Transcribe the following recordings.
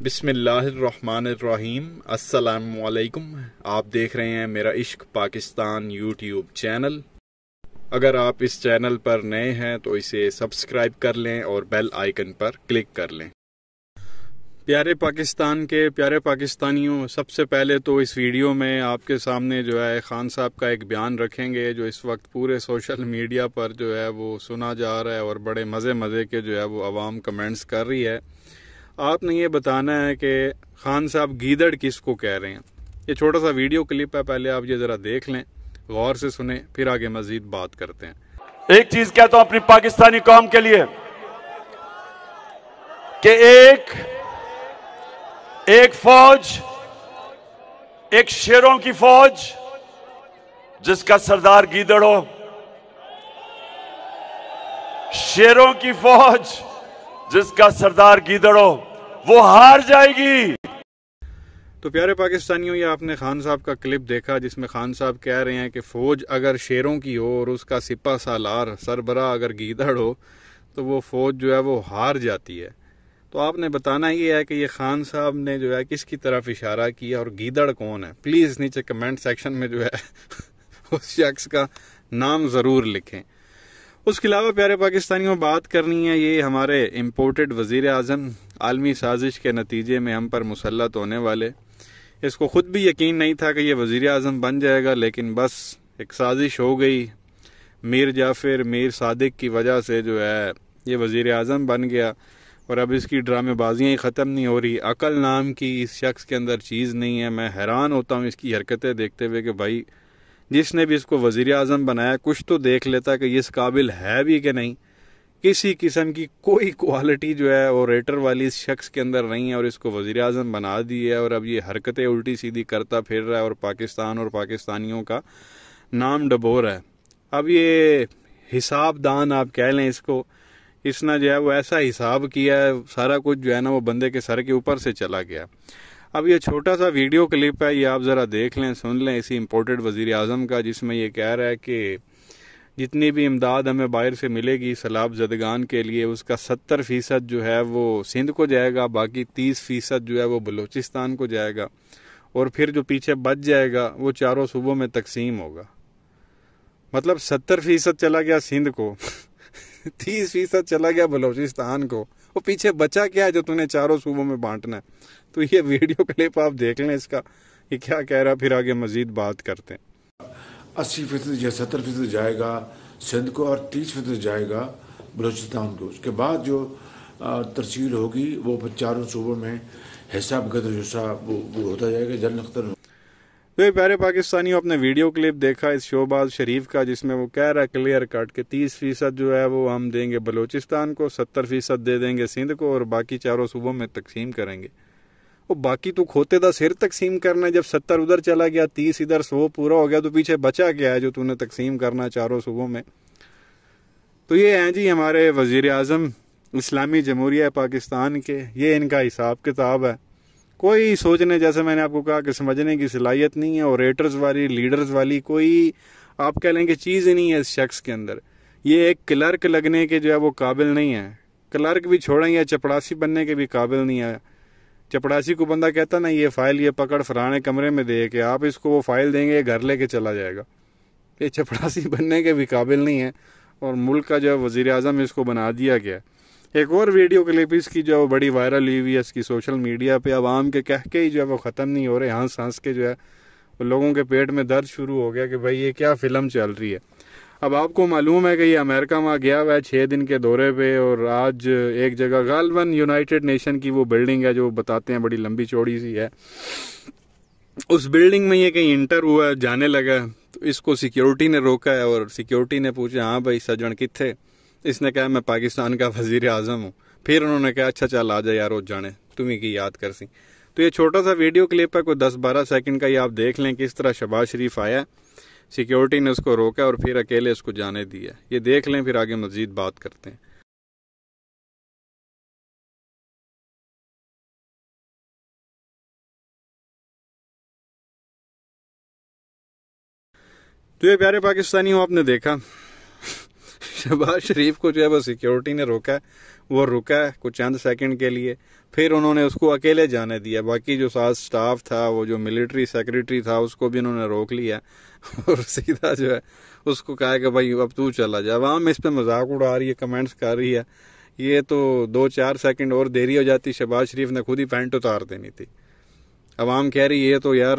बिसमीम असलकुम आप देख रहे हैं मेरा इश्क पाकिस्तान यूट्यूब चैनल अगर आप इस चैनल पर नए हैं तो इसे सब्सक्राइब कर लें और बेल आइकन पर क्लिक कर लें प्यारे पाकिस्तान के प्यारे पाकिस्तानियों सबसे पहले तो इस वीडियो में आपके सामने जो है ख़ान साहब का एक बयान रखेंगे जो इस वक्त पूरे सोशल मीडिया पर जो है वो सुना जा रहा है और बड़े मज़े मज़े के जो है वो आवाम कमेंट्स कर रही है आपने ये बताना है कि खान साहब गीदड़ किसको कह रहे हैं ये छोटा सा वीडियो क्लिप है पहले आप ये ज़रा देख लें गौर से सुने फिर आगे मजीद बात करते हैं एक चीज़ कहता तो हूं अपनी पाकिस्तानी कौम के लिए कि एक एक फौज एक शेरों की फौज जिसका सरदार गीदड़ हो शेरों की फौज जिसका सरदार गीदड़ो वो हार जाएगी तो प्यारे पाकिस्तानियों ये आपने खान साहब का क्लिप देखा जिसमें खान साहब कह रहे हैं कि फ़ौज अगर शेरों की हो और उसका सिपा सालार सरबरा अगर गीदड़ हो तो वो फ़ौज जो है वो हार जाती है तो आपने बताना ये है कि ये खान साहब ने जो है किसकी तरफ इशारा किया और गीदड़ कौन है प्लीज़ नीचे कमेंट सेक्शन में जो है उस शख्स का नाम ज़रूर लिखें उसके अलावा प्यारे पाकिस्तानियों बात करनी है ये हमारे इम्पोर्टेड वज़ी अजम आलमी साजिश के नतीजे में हम पर मुसलत होने वाले इसको ख़ुद भी यकीन नहीं था कि ये वज़ी अजम बन जाएगा लेकिन बस एक साजिश हो गई मीर जाफिर मीर सादिक की वजह से जो है ये वज़ी अजम बन गया और अब इसकी ड्रामेबाजियाँ ही ख़त्म नहीं हो रही अकल नाम की इस शख्स के अंदर चीज़ नहीं है मैं हैरान होता हूँ इसकी हरकतें देखते हुए कि भाई जिसने भी इसको वजीर अजम बनाया कुछ तो देख लेता कि ये इस काबिल है भी कि नहीं किसी किस्म की कोई क्वालिटी जो है ओरेटर वाली इस शख्स के अंदर नहीं है और इसको वजीर अजम बना दी है और अब ये हरकतें उल्टी सीधी करता फिर रहा है और पाकिस्तान और पाकिस्तानियों का नाम डबो रहा है अब ये हिसाब दान आप कह लें इसको इसने जो है वो ऐसा हिसाब किया है सारा कुछ जो है ना वो बंदे के सर के ऊपर से चला गया अब ये छोटा सा वीडियो क्लिप है ये आप ज़रा देख लें सुन लें इसी इम्पोर्टेड वज़ी अजम का जिसमें ये कह रहा है कि जितनी भी इमदाद हमें बाहर से मिलेगी सैलाब जदगान के लिए उसका सत्तर फ़ीसद जो है वो सिंध को जाएगा बाकी तीस फ़ीसद जो है वो बलूचिस्तान को जाएगा और फिर जो पीछे बच जाएगा वो चारों सूबों में तकसीम होगा मतलब सत्तर फ़ीसद चला गया सिंध को तीस फ़ीसद चला गया बलूचिस्तान को वो पीछे बचा क्या है जो तुमने चारों सूबों में बांटना है तो ये वीडियो क्लिप आप देख लें इसका ये क्या कह रहा फिर आगे मजीद बात करते हैं अस्सी फीसद या सत्तर फीसद जाएगा सिंध को और तीस फीसद जाएगा बलोचिस्तान को उसके बाद जो तरसील होगी वो चारों सूबों में हिसाब गदर वो, वो होता जाएगा जल अख्तर तो ये प्यारे पाकिस्तानियों आपने वीडियो क्लिप देखा इस शोबाज शरीफ का जिसमें वो कह रहा है क्लियर कट के तीस फीसद जो है वो हम देंगे बलूचिस्तान को सत्तर फीसद दे देंगे सिंध को और बाकी चारों सूबों में तकसीम करेंगे वो बाकी तो खोते था सिर तकसीम करना है जब सत्तर उधर चला गया तीस इधर सो पूरा हो गया तो पीछे बचा गया है जो तूने तकसीम करना चारों सूबों में तो ये हैं जी हमारे वजीर अजम इस्लामी जमहूरिया पाकिस्तान के ये इनका हिसाब किताब है कोई सोचने जैसे मैंने आपको कहा कि समझने की सलाहियत नहीं है ओरेटर्स वाली लीडर्स वाली कोई आप कह लेंगे चीज़ ही नहीं है इस शख्स के अंदर ये एक क्लर्क लगने के जो है वो काबिल नहीं है क्लर्क भी छोड़ें या चपड़ासी बनने के भी काबिल नहीं है चपड़ासी को बंदा कहता ना ये फाइल ये पकड़ फलाने कमरे में दे के आप इसको वो फाइल देंगे ये घर लेके चला जाएगा ये चपड़ासी बनने के भी काबिल नहीं है और मुल्क का जो है वज़ी अजम इसको बना दिया गया एक और वीडियो क्लिप इसकी जो है बड़ी वायरल हुई हुई है इसकी सोशल मीडिया पे आवाम के कह के ही जो है वो ख़त्म नहीं हो रहे हंस हाँ, हंस के जो है वो लोगों के पेट में दर्द शुरू हो गया कि भाई ये क्या फ़िल्म चल रही है अब आपको मालूम है कि ये अमेरिका वहाँ गया हुआ है छः दिन के दौरे पे और आज एक जगह गालबन यूनाइटेड नेशन की वो बिल्डिंग है जो बताते हैं बड़ी लंबी चौड़ी सी है उस बिल्डिंग में ये कहीं इंटर हुआ है जाने लगा तो इसको सिक्योरिटी ने रोका है और सिक्योरिटी ने पूछा हाँ भाई सज्जन कितने इसने कहा मैं पाकिस्तान का वजीर अजम हूँ फिर उन्होंने कहा अच्छा चल आ जा यार जाने तुम्हें की याद कर सी तो ये छोटा सा वीडियो क्लिप है कोई दस बारह सेकंड का ये आप देख लें किस तरह शबाज शरीफ आया सिक्योरिटी ने उसको रोका और फिर अकेले उसको जाने दिया ये देख लें फिर आगे मजीद बात करते हैं तो ये प्यारे पाकिस्तानी हो आपने देखा शहबाज शरीफ को जो है वो सिक्योरिटी ने रोका वो रुका कुछ चंद सेकंड के लिए फिर उन्होंने उसको अकेले जाने दिया बाकी जो साथ स्टाफ था वो जो मिलिट्री सेक्रेटरी था उसको भी उन्होंने रोक लिया और सीधा जो है उसको कहा कि भाई अब तू चला जा आवाम इस पर मजाक उड़ा रही है कमेंट्स कर रही है ये तो दो चार सेकंड और देरी हो जाती शहबाज शरीफ ने खुद ही पैंट उतार देनी थी अवाम कह रही है तो यार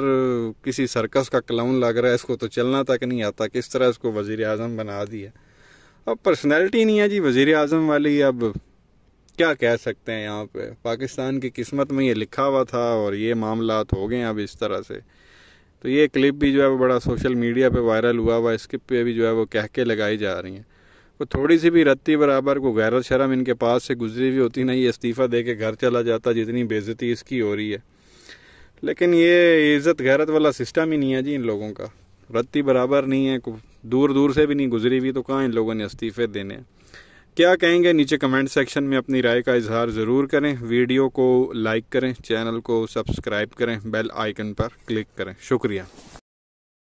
किसी सर्कस का क्लाउन लग रहा है इसको तो चलना तक नहीं आता किस तरह इसको वजीर अजम बना दिया अब पर्सनैलिटी नहीं है जी वज़ी अजम वाली अब क्या कह सकते हैं यहाँ पे पाकिस्तान की किस्मत में ये लिखा हुआ था और ये मामला हो गए अब इस तरह से तो ये क्लिप भी जो है वो बड़ा सोशल मीडिया पे वायरल हुआ हुआ इसके पे भी जो है वो कह के लगाई जा रही हैं वो थोड़ी सी भी रत्ती बराबर को गैर शर्म इनके पास से गुजरी हुई होती नहीं इस्तीफ़ा दे के घर चला जाता जितनी बेज़ती इसकी हो रही है लेकिन ये इज़्ज़त गैरत वाला सिस्टम ही नहीं है जी इन लोगों का रत्ती बराबर नहीं है दूर दूर से भी नहीं गुजरी हुई तो कहाँ इन लोगों ने इस्तीफे देने क्या कहेंगे नीचे कमेंट सेक्शन में अपनी राय का इजहार ज़रूर करें वीडियो को लाइक करें चैनल को सब्सक्राइब करें बेल आइकन पर क्लिक करें शुक्रिया